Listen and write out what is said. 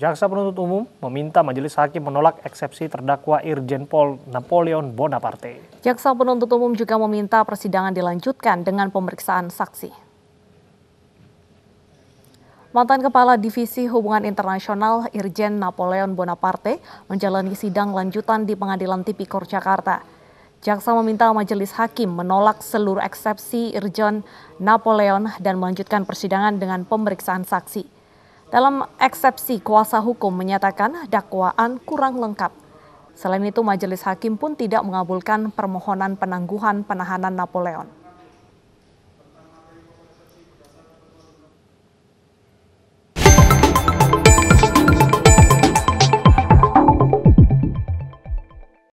Jaksa penuntut umum meminta majelis hakim menolak eksepsi terdakwa Irjen Pol Napoleon Bonaparte. Jaksa penuntut umum juga meminta persidangan dilanjutkan dengan pemeriksaan saksi. Mantan Kepala Divisi Hubungan Internasional Irjen Napoleon Bonaparte menjalani sidang lanjutan di Pengadilan Tipikor Jakarta. Jaksa meminta majelis hakim menolak seluruh eksepsi Irjen Napoleon dan melanjutkan persidangan dengan pemeriksaan saksi. Dalam eksepsi, kuasa hukum menyatakan dakwaan kurang lengkap. Selain itu, majelis hakim pun tidak mengabulkan permohonan penangguhan penahanan Napoleon.